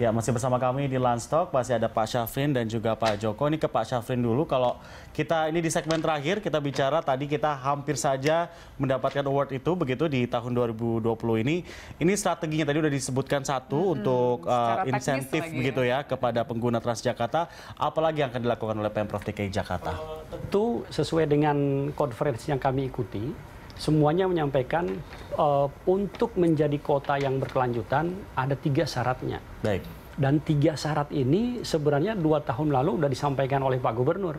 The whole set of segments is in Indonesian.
Ya, masih bersama kami di Landstock, masih ada Pak Syafrin dan juga Pak Joko. Ini ke Pak Syafrin dulu, kalau kita ini di segmen terakhir, kita bicara tadi kita hampir saja mendapatkan award itu, begitu di tahun 2020 ini. Ini strateginya tadi udah disebutkan satu hmm, untuk uh, insentif ya. begitu ya. ya kepada pengguna Transjakarta. Apalagi yang akan dilakukan oleh Pemprov DKI Jakarta? tentu sesuai dengan konferensi yang kami ikuti, semuanya menyampaikan uh, untuk menjadi kota yang berkelanjutan ada tiga syaratnya. Baik. Dan tiga syarat ini sebenarnya dua tahun lalu sudah disampaikan oleh Pak Gubernur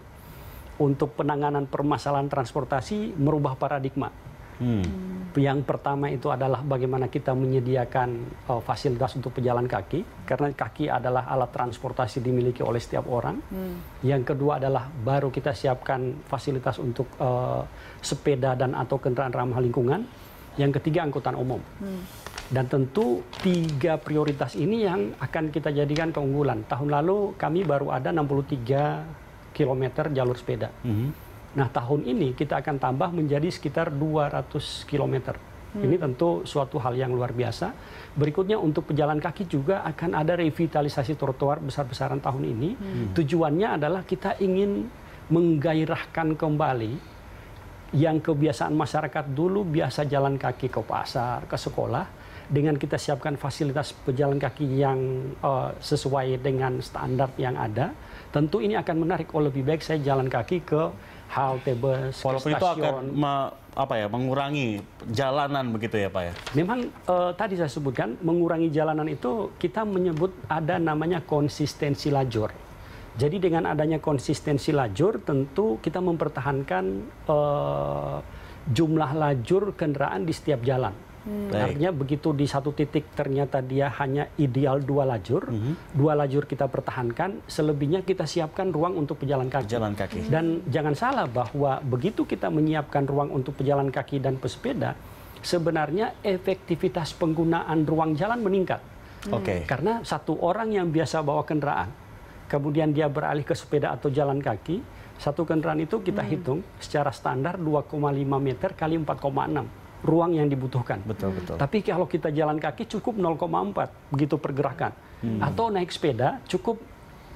untuk penanganan permasalahan transportasi merubah paradigma. Hmm. Yang pertama itu adalah bagaimana kita menyediakan uh, fasilitas untuk pejalan kaki, karena kaki adalah alat transportasi dimiliki oleh setiap orang. Hmm. Yang kedua adalah baru kita siapkan fasilitas untuk uh, sepeda dan atau kendaraan ramah lingkungan. Yang ketiga angkutan umum. Hmm. Dan tentu tiga prioritas ini yang akan kita jadikan keunggulan. Tahun lalu kami baru ada 63 km jalur sepeda. Hmm Nah, tahun ini kita akan tambah menjadi sekitar 200 km. Hmm. Ini tentu suatu hal yang luar biasa. Berikutnya untuk pejalan kaki juga akan ada revitalisasi trotoar besar-besaran tahun ini. Hmm. Tujuannya adalah kita ingin menggairahkan kembali yang kebiasaan masyarakat dulu biasa jalan kaki ke pasar, ke sekolah, dengan kita siapkan fasilitas pejalan kaki yang uh, sesuai dengan standar yang ada, tentu ini akan menarik. Oh lebih baik saya jalan kaki ke halte bus, Walaupun ke stasiun. itu akan apa ya mengurangi jalanan begitu ya pak ya? Memang uh, tadi saya sebutkan mengurangi jalanan itu kita menyebut ada namanya konsistensi lajur. Jadi dengan adanya konsistensi lajur, tentu kita mempertahankan uh, jumlah lajur kendaraan di setiap jalan. Hmm. Artinya begitu di satu titik ternyata dia hanya ideal dua lajur, -hmm. dua lajur kita pertahankan, selebihnya kita siapkan ruang untuk pejalan kaki. Pejalan kaki. Hmm. Dan jangan salah bahwa begitu kita menyiapkan ruang untuk pejalan kaki dan pesepeda, sebenarnya efektivitas penggunaan ruang jalan meningkat. Hmm. Oke. Okay. Karena satu orang yang biasa bawa kendaraan, kemudian dia beralih ke sepeda atau jalan kaki, satu kendaraan itu kita hmm. hitung secara standar 2,5 meter kali 4,6 ruang yang dibutuhkan. Betul betul. Tapi kalau kita jalan kaki cukup 0,4 begitu pergerakan. Hmm. Atau naik sepeda cukup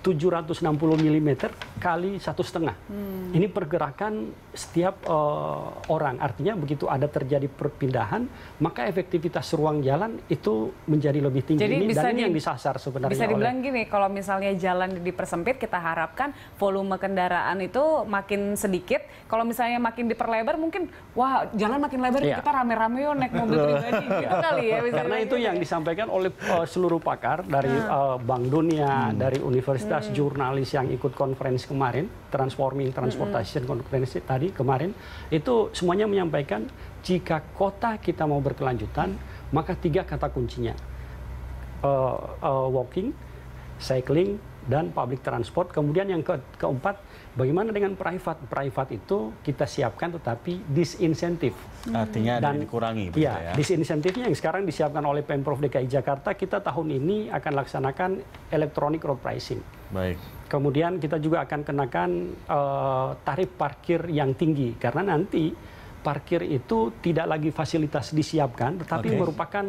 760 mm kali satu setengah. Hmm. Ini pergerakan setiap uh, orang. Artinya begitu ada terjadi perpindahan, maka efektivitas ruang jalan itu menjadi lebih tinggi. Jadi ini, bisa dan di, yang disasar sebenarnya. Bisa dibilang oleh, gini, kalau misalnya jalan dipersempit, kita harapkan volume kendaraan itu makin sedikit. Kalau misalnya makin diperlebar, mungkin wah jalan makin lebar, iya. kita rame-rame yuk naik mobil pribadi. Gitu kali ya. Karena itu gitu yang ya. disampaikan oleh uh, seluruh pakar dari uh, Bank Dunia, hmm. dari Universitas komunitas hmm. jurnalis yang ikut konferensi kemarin, Transforming Transportation hmm. Conference tadi kemarin, itu semuanya menyampaikan jika kota kita mau berkelanjutan, maka tiga kata kuncinya. Uh, uh, walking, cycling, dan public transport. Kemudian yang ke keempat, bagaimana dengan private? Private itu kita siapkan tetapi disinsentif. Artinya dan dikurangi. Iya, ya. disinsentifnya yang sekarang disiapkan oleh Pemprov DKI Jakarta, kita tahun ini akan laksanakan electronic road pricing. Baik. Kemudian kita juga akan kenakan uh, tarif parkir yang tinggi karena nanti parkir itu tidak lagi fasilitas disiapkan, tetapi okay. merupakan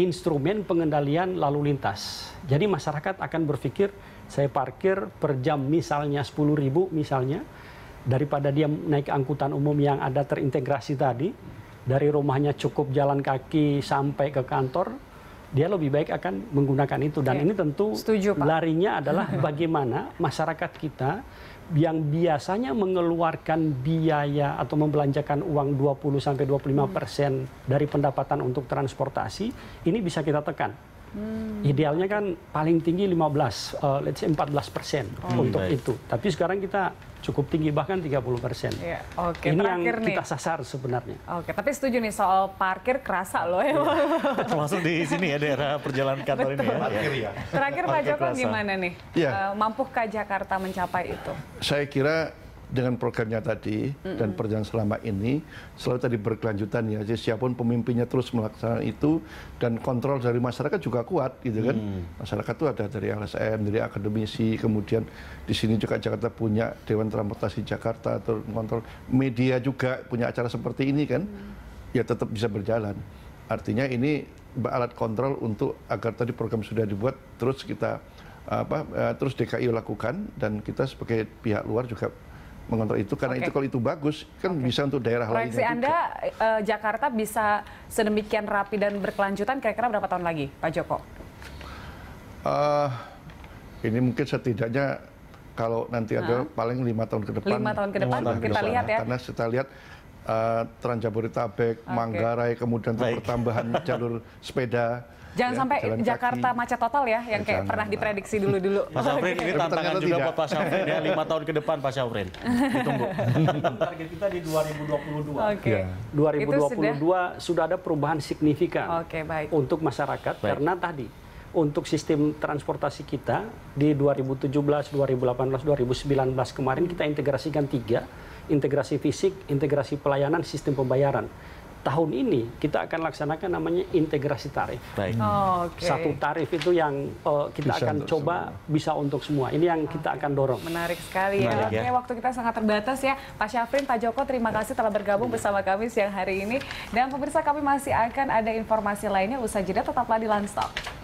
instrumen pengendalian lalu lintas. Jadi masyarakat akan berpikir saya parkir per jam misalnya 10 ribu misalnya daripada dia naik angkutan umum yang ada terintegrasi tadi dari rumahnya cukup jalan kaki sampai ke kantor dia lebih baik akan menggunakan itu dan okay. ini tentu Setuju, larinya adalah bagaimana masyarakat kita yang biasanya mengeluarkan biaya atau membelanjakan uang 20 sampai 25 hmm. persen hmm. dari pendapatan untuk transportasi ini bisa kita tekan. Hmm. Idealnya kan paling tinggi 15, uh, eh, let's say 14 persen oh. untuk hmm. itu. Tapi sekarang kita cukup tinggi bahkan 30 persen. Iya, oke, okay. Ini Terakhir yang nih. kita sasar sebenarnya. Oke, okay. tapi setuju nih soal parkir kerasa loh ya. Iya. Termasuk di sini ya daerah perjalanan kantor ini ya. Parkir ya. Terakhir Pak Joko gimana nih? Ya. mampukah Jakarta mencapai itu? Saya kira dengan programnya tadi mm-hmm. dan perjalanan selama ini selalu tadi berkelanjutan ya. Jadi siapapun pemimpinnya terus melaksanakan itu dan kontrol dari masyarakat juga kuat gitu kan. Mm. Masyarakat itu ada dari LSM, dari akademisi, kemudian di sini juga Jakarta punya Dewan Transportasi Jakarta atau kontrol media juga punya acara seperti ini kan. Mm. Ya tetap bisa berjalan. Artinya ini alat kontrol untuk agar tadi program sudah dibuat terus kita apa eh, terus DKI lakukan dan kita sebagai pihak luar juga mengontrol itu karena okay. itu kalau itu bagus kan okay. bisa untuk daerah lain. Proyeksi Anda Uh, Jakarta bisa sedemikian rapi dan berkelanjutan kira-kira berapa tahun lagi, Pak Joko? Uh, ini mungkin setidaknya kalau nanti ada nah. paling lima tahun ke depan. Lima tahun ke depan, depan kita lihat ya. Karena kita lihat Eh, Trans Jabodetabek, Manggarai, kemudian pertambahan jalur sepeda. Jangan ya, sampai Jakarta kaki. macet total ya, yang ya, kayak pernah diprediksi dulu-dulu. Pak Syafrin, ini tantangan juga tidak. buat Pak Syafrin ya, lima tahun ke depan Pak Syafrin. Ditunggu. Target kita di 2022. Okay. Ya. 2022 sudah... sudah ada perubahan signifikan okay, baik. untuk masyarakat baik. karena tadi untuk sistem transportasi kita di 2017, 2018, 2019 kemarin kita integrasikan tiga, integrasi fisik, integrasi pelayanan, sistem pembayaran. Tahun ini kita akan laksanakan namanya integrasi tarif. Baik. Oh, okay. Satu tarif itu yang uh, kita bisa akan coba semua. bisa untuk semua. Ini yang okay. kita akan dorong. Menarik sekali ya. Menarik, ya. Waktu kita sangat terbatas ya. Pak Syafrin, Pak Joko, terima kasih telah bergabung bersama kami siang hari ini. Dan pemirsa kami masih akan ada informasi lainnya Usaha jeda tetaplah di Lanstock.